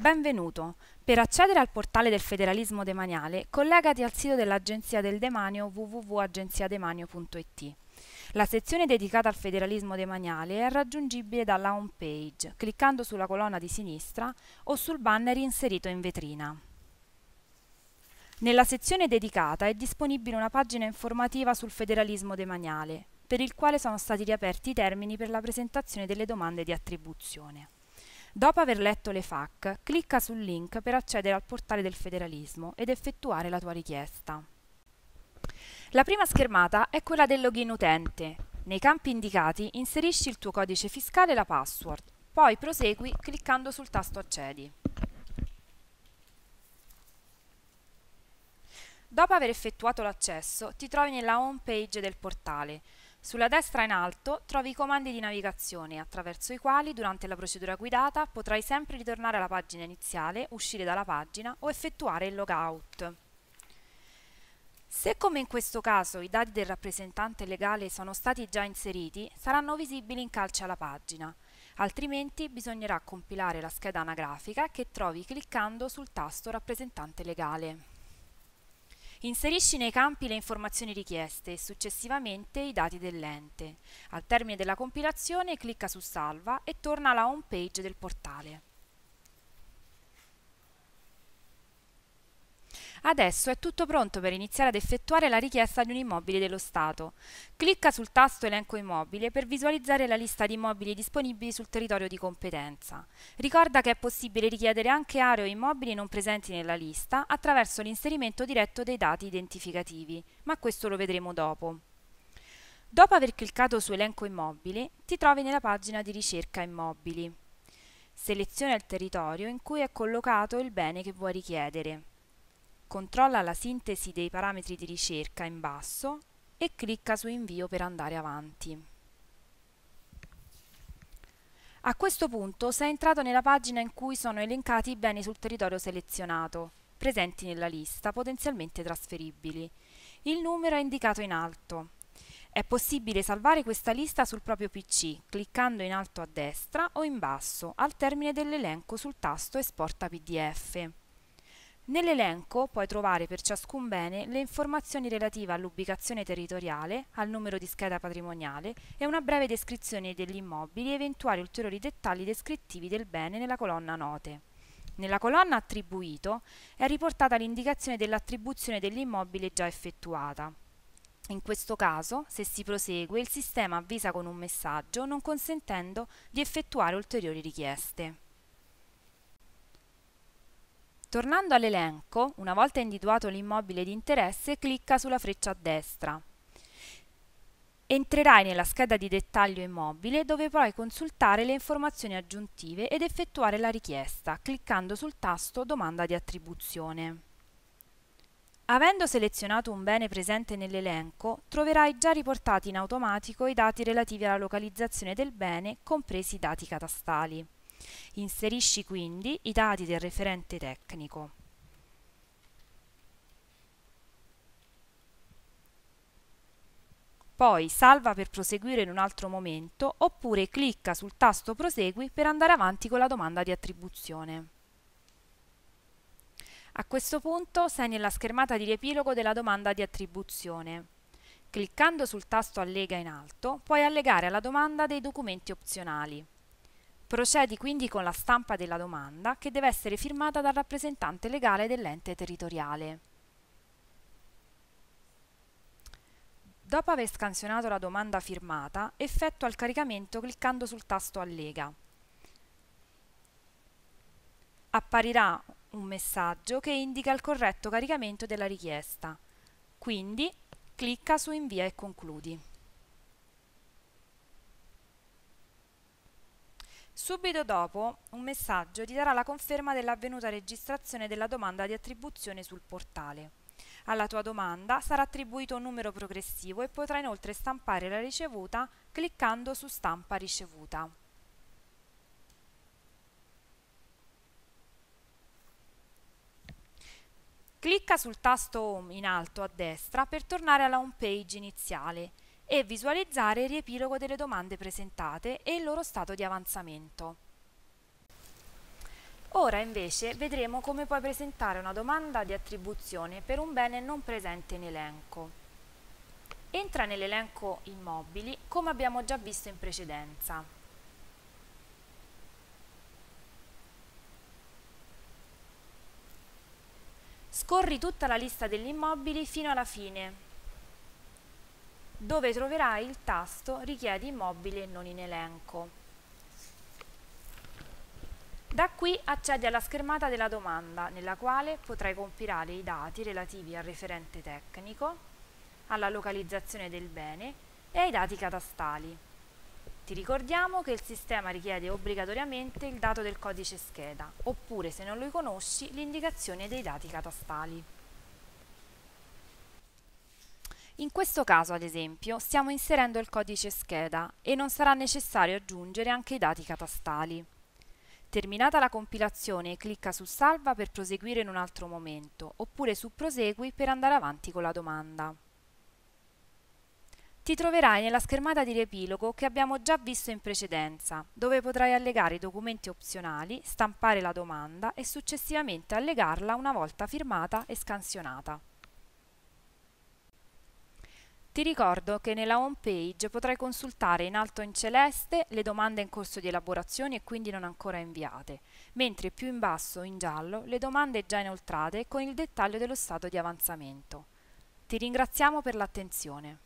Benvenuto! Per accedere al portale del federalismo demaniale, collegati al sito dell'Agenzia del Demanio www.agenziademanio.it. La sezione dedicata al federalismo demaniale è raggiungibile dalla home page, cliccando sulla colonna di sinistra o sul banner inserito in vetrina. Nella sezione dedicata è disponibile una pagina informativa sul federalismo demaniale, per il quale sono stati riaperti i termini per la presentazione delle domande di attribuzione. Dopo aver letto le FAC, clicca sul link per accedere al portale del federalismo ed effettuare la tua richiesta. La prima schermata è quella del login utente. Nei campi indicati inserisci il tuo codice fiscale e la password, poi prosegui cliccando sul tasto Accedi. Dopo aver effettuato l'accesso, ti trovi nella home page del portale. Sulla destra in alto trovi i comandi di navigazione attraverso i quali durante la procedura guidata potrai sempre ritornare alla pagina iniziale, uscire dalla pagina o effettuare il logout. Se come in questo caso i dati del rappresentante legale sono stati già inseriti, saranno visibili in calce alla pagina, altrimenti bisognerà compilare la scheda anagrafica che trovi cliccando sul tasto rappresentante legale. Inserisci nei campi le informazioni richieste e successivamente i dati dell'ente. Al termine della compilazione clicca su Salva e torna alla home page del portale. Adesso è tutto pronto per iniziare ad effettuare la richiesta di un immobile dello Stato. Clicca sul tasto Elenco immobile per visualizzare la lista di immobili disponibili sul territorio di competenza. Ricorda che è possibile richiedere anche aree o immobili non presenti nella lista attraverso l'inserimento diretto dei dati identificativi, ma questo lo vedremo dopo. Dopo aver cliccato su elenco immobili, ti trovi nella pagina di ricerca immobili. Seleziona il territorio in cui è collocato il bene che vuoi richiedere controlla la sintesi dei parametri di ricerca in basso e clicca su invio per andare avanti. A questo punto sei entrato nella pagina in cui sono elencati i beni sul territorio selezionato, presenti nella lista, potenzialmente trasferibili. Il numero è indicato in alto. È possibile salvare questa lista sul proprio PC cliccando in alto a destra o in basso al termine dell'elenco sul tasto Esporta PDF. Nell'elenco puoi trovare per ciascun bene le informazioni relative all'ubicazione territoriale, al numero di scheda patrimoniale e una breve descrizione degli immobili e eventuali ulteriori dettagli descrittivi del bene nella colonna Note. Nella colonna Attribuito è riportata l'indicazione dell'attribuzione dell'immobile già effettuata. In questo caso, se si prosegue, il sistema avvisa con un messaggio non consentendo di effettuare ulteriori richieste. Tornando all'elenco, una volta individuato l'immobile di interesse, clicca sulla freccia a destra. Entrerai nella scheda di dettaglio immobile dove puoi consultare le informazioni aggiuntive ed effettuare la richiesta cliccando sul tasto Domanda di attribuzione. Avendo selezionato un bene presente nell'elenco, troverai già riportati in automatico i dati relativi alla localizzazione del bene, compresi i dati catastali. Inserisci quindi i dati del referente tecnico. Poi salva per proseguire in un altro momento oppure clicca sul tasto prosegui per andare avanti con la domanda di attribuzione. A questo punto sei nella schermata di riepilogo della domanda di attribuzione. Cliccando sul tasto Allega in alto puoi allegare alla domanda dei documenti opzionali. Procedi quindi con la stampa della domanda che deve essere firmata dal rappresentante legale dell'ente territoriale. Dopo aver scansionato la domanda firmata, effettua il caricamento cliccando sul tasto Allega. Apparirà un messaggio che indica il corretto caricamento della richiesta. Quindi clicca su Invia e concludi. Subito dopo un messaggio ti darà la conferma dell'avvenuta registrazione della domanda di attribuzione sul portale. Alla tua domanda sarà attribuito un numero progressivo e potrai inoltre stampare la ricevuta cliccando su stampa ricevuta. Clicca sul tasto Home in alto a destra per tornare alla home page iniziale e visualizzare il riepilogo delle domande presentate e il loro stato di avanzamento. Ora invece vedremo come puoi presentare una domanda di attribuzione per un bene non presente in elenco. Entra nell'elenco immobili come abbiamo già visto in precedenza. Scorri tutta la lista degli immobili fino alla fine dove troverai il tasto richiedi immobile non in elenco. Da qui accedi alla schermata della domanda nella quale potrai compilare i dati relativi al referente tecnico, alla localizzazione del bene e ai dati catastali. Ti ricordiamo che il sistema richiede obbligatoriamente il dato del codice scheda oppure se non lo conosci l'indicazione dei dati catastali. In questo caso, ad esempio, stiamo inserendo il codice scheda e non sarà necessario aggiungere anche i dati catastali. Terminata la compilazione, clicca su Salva per proseguire in un altro momento, oppure su Prosegui per andare avanti con la domanda. Ti troverai nella schermata di riepilogo che abbiamo già visto in precedenza, dove potrai allegare i documenti opzionali, stampare la domanda e successivamente allegarla una volta firmata e scansionata. Ti ricordo che nella home page potrai consultare in alto in celeste le domande in corso di elaborazione e quindi non ancora inviate, mentre più in basso in giallo le domande già inoltrate con il dettaglio dello stato di avanzamento. Ti ringraziamo per l'attenzione.